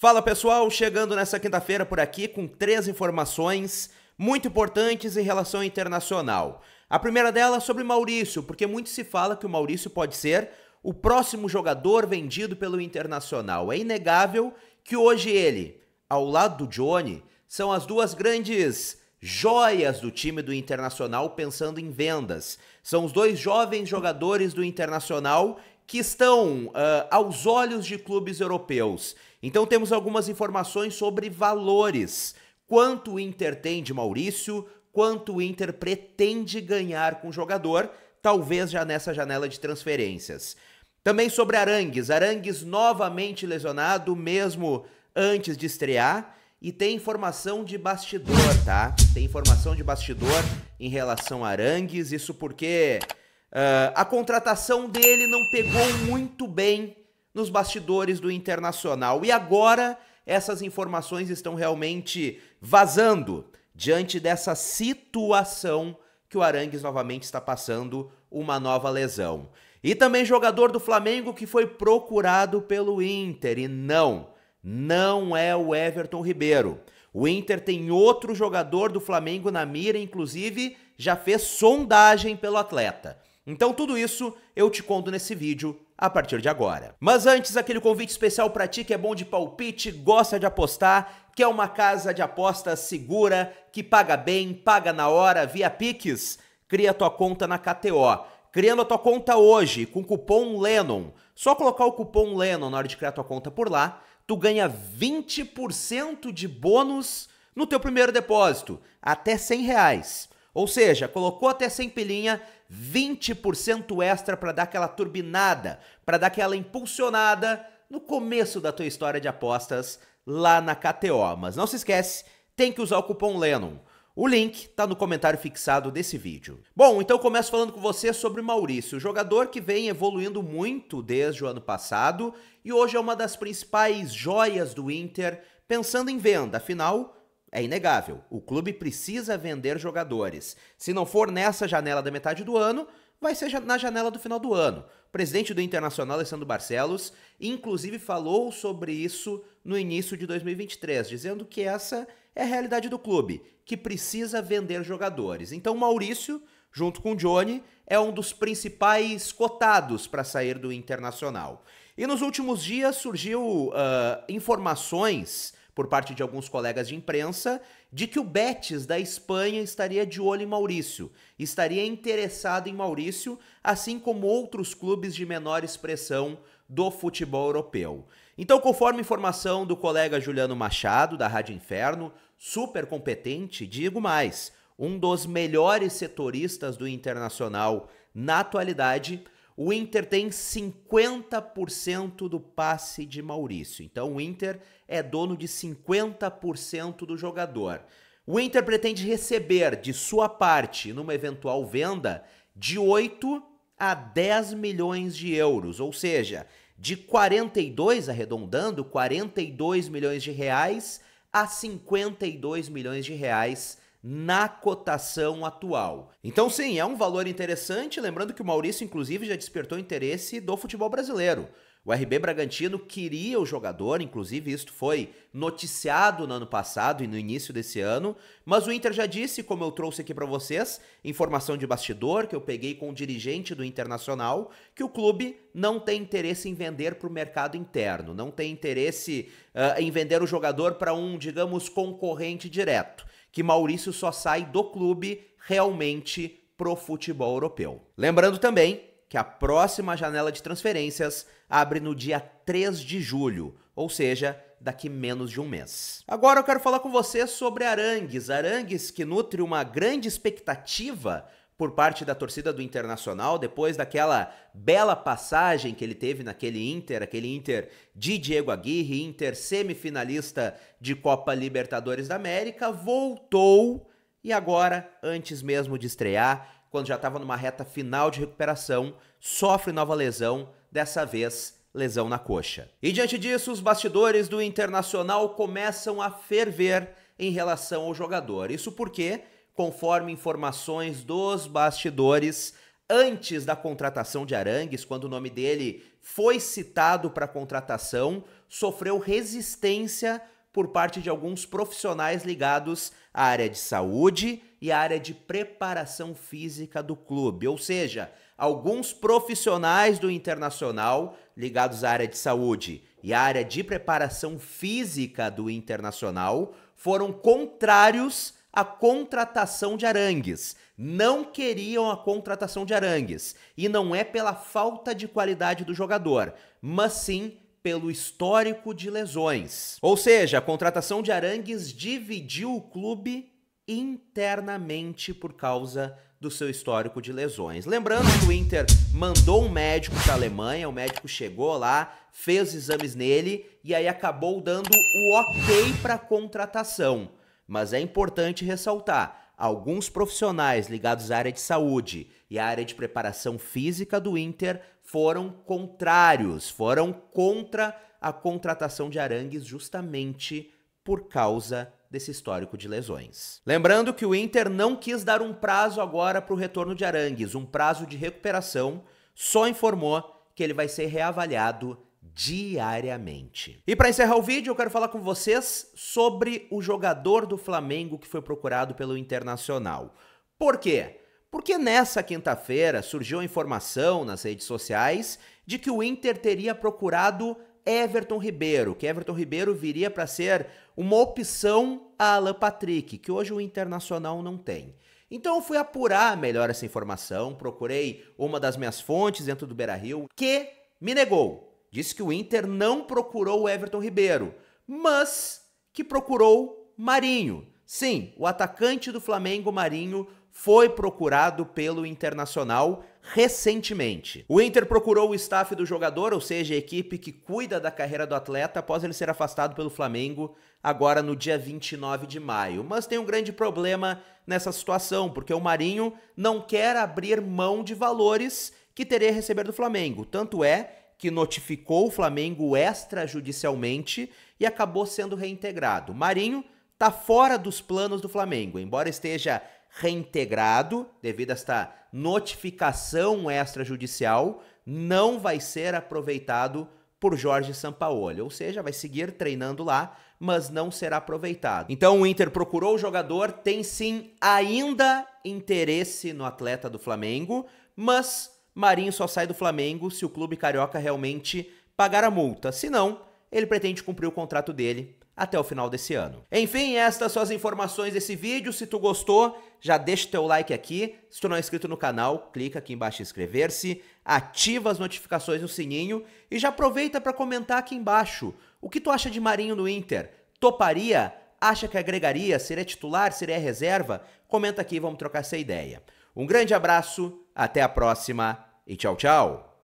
Fala pessoal, chegando nessa quinta-feira por aqui com três informações muito importantes em relação internacional. A primeira dela é sobre Maurício, porque muito se fala que o Maurício pode ser o próximo jogador vendido pelo Internacional. É inegável que hoje ele, ao lado do Johnny, são as duas grandes joias do time do Internacional pensando em vendas. São os dois jovens jogadores do Internacional que estão uh, aos olhos de clubes europeus. Então temos algumas informações sobre valores. Quanto o Inter tem de Maurício, quanto o Inter pretende ganhar com o jogador, talvez já nessa janela de transferências. Também sobre Arangues. Arangues novamente lesionado, mesmo antes de estrear. E tem informação de bastidor, tá? Tem informação de bastidor em relação a Arangues. Isso porque Uh, a contratação dele não pegou muito bem nos bastidores do Internacional. E agora essas informações estão realmente vazando diante dessa situação que o Arangues novamente está passando uma nova lesão. E também jogador do Flamengo que foi procurado pelo Inter. E não, não é o Everton Ribeiro. O Inter tem outro jogador do Flamengo na mira, inclusive já fez sondagem pelo atleta. Então tudo isso eu te conto nesse vídeo a partir de agora. Mas antes, aquele convite especial para ti que é bom de palpite, gosta de apostar, que é uma casa de apostas segura, que paga bem, paga na hora, via Pix, cria tua conta na KTO. Criando a tua conta hoje com o cupom Lennon. Só colocar o cupom Lennon na hora de criar tua conta por lá, tu ganha 20% de bônus no teu primeiro depósito, até 100 reais. Ou seja, colocou até 100 pilinha, 20% extra para dar aquela turbinada, para dar aquela impulsionada no começo da tua história de apostas lá na KTO. Mas não se esquece, tem que usar o cupom Lennon. O link está no comentário fixado desse vídeo. Bom, então começo falando com você sobre o Maurício, jogador que vem evoluindo muito desde o ano passado e hoje é uma das principais joias do Inter, pensando em venda, afinal, é inegável. O clube precisa vender jogadores. Se não for nessa janela da metade do ano, vai ser na janela do final do ano. O presidente do Internacional, Alessandro Barcelos, inclusive falou sobre isso no início de 2023, dizendo que essa é a realidade do clube, que precisa vender jogadores. Então, Maurício, junto com o Johnny, é um dos principais cotados para sair do Internacional. E nos últimos dias surgiu uh, informações por parte de alguns colegas de imprensa, de que o Betis da Espanha estaria de olho em Maurício, estaria interessado em Maurício, assim como outros clubes de menor expressão do futebol europeu. Então, conforme informação do colega Juliano Machado, da Rádio Inferno, super competente, digo mais, um dos melhores setoristas do Internacional na atualidade, o Inter tem 50% do passe de Maurício. Então o Inter é dono de 50% do jogador. O Inter pretende receber de sua parte, numa eventual venda, de 8 a 10 milhões de euros, ou seja, de 42, arredondando, 42 milhões de reais a 52 milhões de reais na cotação atual. Então, sim, é um valor interessante. Lembrando que o Maurício, inclusive, já despertou interesse do futebol brasileiro. O RB Bragantino queria o jogador, inclusive isso foi noticiado no ano passado e no início desse ano, mas o Inter já disse, como eu trouxe aqui para vocês, informação de bastidor que eu peguei com o dirigente do Internacional, que o clube não tem interesse em vender para o mercado interno, não tem interesse uh, em vender o jogador para um, digamos, concorrente direto que Maurício só sai do clube realmente pro futebol europeu. Lembrando também que a próxima janela de transferências abre no dia 3 de julho, ou seja, daqui menos de um mês. Agora eu quero falar com você sobre Arangues, Arangues que nutre uma grande expectativa por parte da torcida do Internacional, depois daquela bela passagem que ele teve naquele Inter, aquele Inter de Diego Aguirre, Inter semifinalista de Copa Libertadores da América, voltou e agora, antes mesmo de estrear, quando já estava numa reta final de recuperação, sofre nova lesão, dessa vez lesão na coxa. E diante disso, os bastidores do Internacional começam a ferver em relação ao jogador. Isso porque conforme informações dos bastidores antes da contratação de Arangues, quando o nome dele foi citado para contratação, sofreu resistência por parte de alguns profissionais ligados à área de saúde e à área de preparação física do clube. Ou seja, alguns profissionais do Internacional ligados à área de saúde e à área de preparação física do Internacional foram contrários a contratação de Arangues. Não queriam a contratação de Arangues. E não é pela falta de qualidade do jogador, mas sim pelo histórico de lesões. Ou seja, a contratação de Arangues dividiu o clube internamente por causa do seu histórico de lesões. Lembrando que o Inter mandou um médico para a Alemanha, o médico chegou lá, fez exames nele e aí acabou dando o ok para contratação mas é importante ressaltar: alguns profissionais ligados à área de saúde e à área de preparação física do Inter foram contrários, foram contra a contratação de Arangues justamente por causa desse histórico de lesões. Lembrando que o Inter não quis dar um prazo agora para o retorno de Arangues, um prazo de recuperação, só informou que ele vai ser reavaliado diariamente. E para encerrar o vídeo, eu quero falar com vocês sobre o jogador do Flamengo que foi procurado pelo Internacional. Por quê? Porque nessa quinta-feira surgiu a informação nas redes sociais de que o Inter teria procurado Everton Ribeiro, que Everton Ribeiro viria para ser uma opção a Alan Patrick, que hoje o Internacional não tem. Então eu fui apurar melhor essa informação, procurei uma das minhas fontes dentro do Beira-Rio, que me negou disse que o Inter não procurou o Everton Ribeiro, mas que procurou Marinho. Sim, o atacante do Flamengo, Marinho, foi procurado pelo Internacional recentemente. O Inter procurou o staff do jogador, ou seja, a equipe que cuida da carreira do atleta após ele ser afastado pelo Flamengo agora no dia 29 de maio. Mas tem um grande problema nessa situação, porque o Marinho não quer abrir mão de valores que teria a receber do Flamengo. Tanto é que notificou o Flamengo extrajudicialmente e acabou sendo reintegrado. Marinho está fora dos planos do Flamengo, embora esteja reintegrado devido a esta notificação extrajudicial, não vai ser aproveitado por Jorge Sampaoli, ou seja, vai seguir treinando lá, mas não será aproveitado. Então o Inter procurou o jogador, tem sim ainda interesse no atleta do Flamengo, mas Marinho só sai do Flamengo se o clube carioca realmente pagar a multa. Se não, ele pretende cumprir o contrato dele até o final desse ano. Enfim, estas são as informações desse vídeo. Se tu gostou, já deixa o teu like aqui. Se tu não é inscrito no canal, clica aqui embaixo em inscrever-se, ativa as notificações no sininho e já aproveita para comentar aqui embaixo o que tu acha de Marinho no Inter. Toparia? Acha que agregaria? Seria titular? Seria reserva? Comenta aqui, vamos trocar essa ideia. Um grande abraço, até a próxima e tchau, tchau!